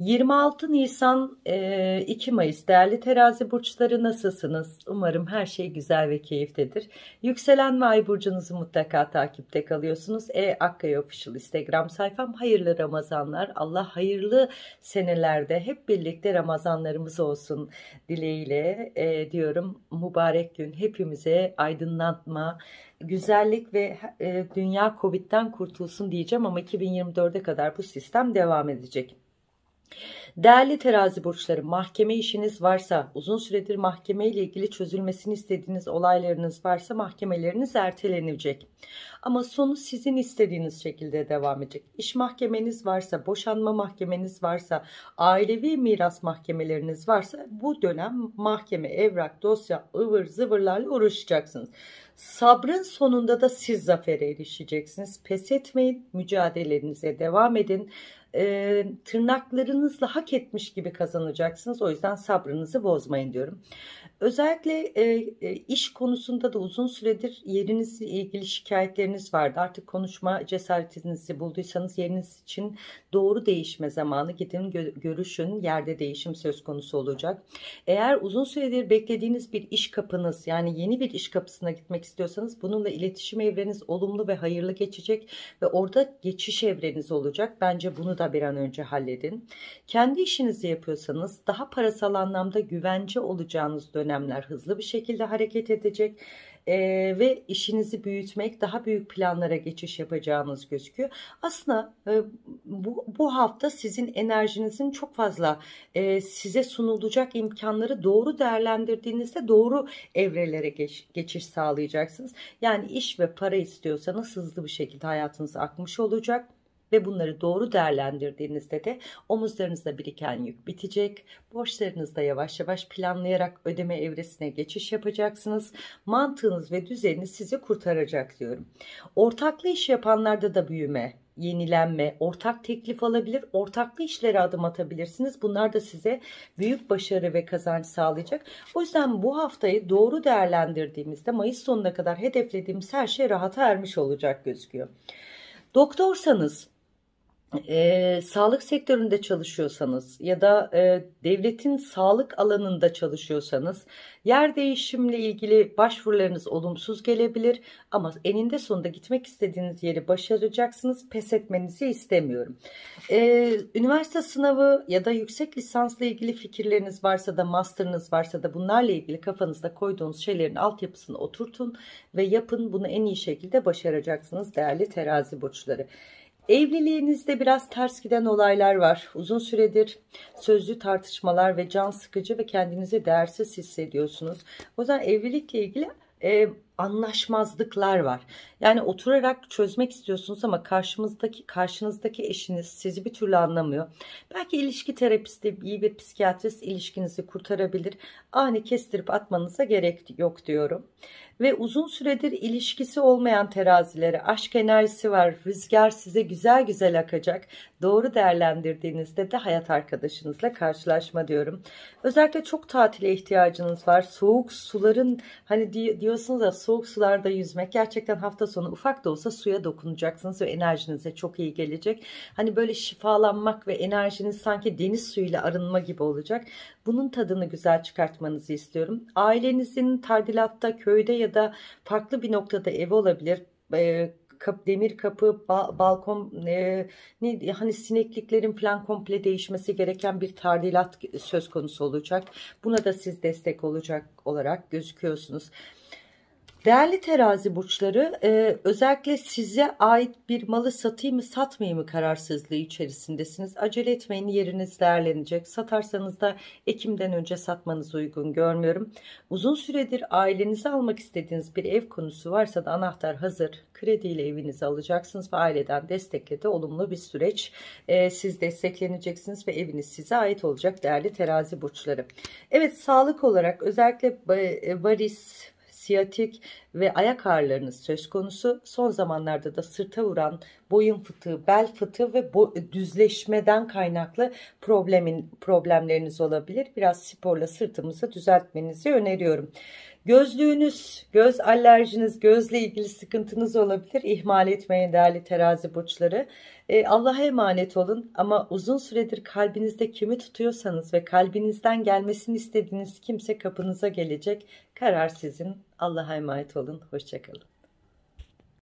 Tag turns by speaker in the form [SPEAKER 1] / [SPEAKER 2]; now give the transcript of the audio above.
[SPEAKER 1] 26 Nisan 2 e, Mayıs değerli terazi burçları nasılsınız? Umarım her şey güzel ve keyiftedir. Yükselen ve ay burcunuzu mutlaka takipte kalıyorsunuz. E Akkaya Official Instagram sayfam hayırlı Ramazanlar. Allah hayırlı senelerde hep birlikte Ramazanlarımız olsun dileğiyle e, diyorum. Mübarek gün hepimize aydınlatma, güzellik ve e, dünya Covid'den kurtulsun diyeceğim ama 2024'e kadar bu sistem devam edecek. Değerli terazi burçları mahkeme işiniz varsa uzun süredir mahkeme ile ilgili çözülmesini istediğiniz olaylarınız varsa mahkemeleriniz ertelenecek. Ama sonu sizin istediğiniz şekilde devam edecek. İş mahkemeniz varsa, boşanma mahkemeniz varsa, ailevi miras mahkemeleriniz varsa bu dönem mahkeme, evrak, dosya, ıvır zıvırlarla uğraşacaksınız. Sabrın sonunda da siz zafere erişeceksiniz. Pes etmeyin, mücadelenize devam edin. E, tırnaklarınızla hak etmiş gibi kazanacaksınız. O yüzden sabrınızı bozmayın diyorum. Özellikle e, e, iş konusunda da uzun süredir yerinizle ilgili şikayetleriniz vardı. Artık konuşma cesaretinizi bulduysanız yeriniz için doğru değişme zamanı. Gidin gö görüşün, yerde değişim söz konusu olacak. Eğer uzun süredir beklediğiniz bir iş kapınız yani yeni bir iş kapısına gitmek istiyorsanız bununla iletişim evreniz olumlu ve hayırlı geçecek ve orada geçiş evreniz olacak. Bence bunu da bir an önce halledin. Kendi işinizi yapıyorsanız daha parasal anlamda güvence olacağınız dönemler hızlı bir şekilde hareket edecek e, ve işinizi büyütmek, daha büyük planlara geçiş yapacağınız gözüküyor. Aslında e, bu, bu hafta sizin enerjinizin çok fazla e, size sunulacak imkanları doğru değerlendirdiğinizde doğru evrelere geç, geçiş sağlayacaksınız. Yani iş ve para istiyorsanız hızlı bir şekilde hayatınız akmış olacak ve bunları doğru değerlendirdiğinizde de omuzlarınızda biriken yük bitecek. Borçlarınızda yavaş yavaş planlayarak ödeme evresine geçiş yapacaksınız. Mantığınız ve düzeniniz sizi kurtaracak diyorum. Ortaklı iş yapanlarda da büyüme yenilenme, ortak teklif alabilir, ortaklı işlere adım atabilirsiniz. Bunlar da size büyük başarı ve kazanç sağlayacak. O yüzden bu haftayı doğru değerlendirdiğimizde Mayıs sonuna kadar hedeflediğimiz her şey rahata ermiş olacak gözüküyor. Doktorsanız e, sağlık sektöründe çalışıyorsanız ya da e, devletin sağlık alanında çalışıyorsanız yer değişimle ilgili başvurularınız olumsuz gelebilir ama eninde sonunda gitmek istediğiniz yeri başaracaksınız pes etmenizi istemiyorum. E, üniversite sınavı ya da yüksek lisansla ilgili fikirleriniz varsa da masterınız varsa da bunlarla ilgili kafanızda koyduğunuz şeylerin altyapısını oturtun ve yapın bunu en iyi şekilde başaracaksınız değerli terazi burçları. Evliliğinizde biraz ters giden olaylar var. Uzun süredir sözlü tartışmalar ve can sıkıcı ve kendinizi değersiz hissediyorsunuz. O zaman evlilikle ilgili e, anlaşmazlıklar var. Yani oturarak çözmek istiyorsunuz ama karşımızdaki karşınızdaki eşiniz sizi bir türlü anlamıyor. Belki ilişki terapisti iyi bir psikiyatrist ilişkinizi kurtarabilir. Ani kestirip atmanıza gerek yok diyorum. Ve uzun süredir ilişkisi olmayan terazilere aşk enerjisi var. Rüzgar size güzel güzel akacak. Doğru değerlendirdiğinizde de hayat arkadaşınızla karşılaşma diyorum. Özellikle çok tatile ihtiyacınız var. Soğuk suların hani diyorsunuz ya soğuk sularda yüzmek gerçekten hafta sonu ufak da olsa suya dokunacaksınız ve enerjinize çok iyi gelecek. Hani böyle şifalanmak ve enerjiniz sanki deniz suyuyla arınma gibi olacak. Bunun tadını güzel çıkartmanızı istiyorum. Ailenizin tardilatta, köyde ya da farklı bir noktada evi olabilir. Ee, kap, demir kapı, ba, balkon e, ne hani sinekliklerin falan komple değişmesi gereken bir tardilat söz konusu olacak. Buna da siz destek olacak olarak gözüküyorsunuz. Değerli terazi burçları e, özellikle size ait bir malı satayım mı satmayayım mı kararsızlığı içerisindesiniz. Acele etmeyin yeriniz değerlenecek. Satarsanız da Ekim'den önce satmanız uygun görmüyorum. Uzun süredir ailenize almak istediğiniz bir ev konusu varsa da anahtar hazır. Krediyle evinizi alacaksınız ve aileden destekle de olumlu bir süreç. E, siz destekleneceksiniz ve eviniz size ait olacak değerli terazi burçları. Evet sağlık olarak özellikle e, varis siyatik ve ayak ağrılarınız söz konusu. Son zamanlarda da sırta vuran boyun fıtığı, bel fıtığı ve düzleşmeden kaynaklı problemin problemleriniz olabilir. Biraz sporla sırtımızı düzeltmenizi öneriyorum. Gözlüğünüz, göz alerjiniz, gözle ilgili sıkıntınız olabilir. İhmal etmeyin değerli terazi burçları. E, Allah'a emanet olun ama uzun süredir kalbinizde kimi tutuyorsanız ve kalbinizden gelmesini istediğiniz kimse kapınıza gelecek. Karar sizin. Allah'a emanet olun. Hoşçakalın.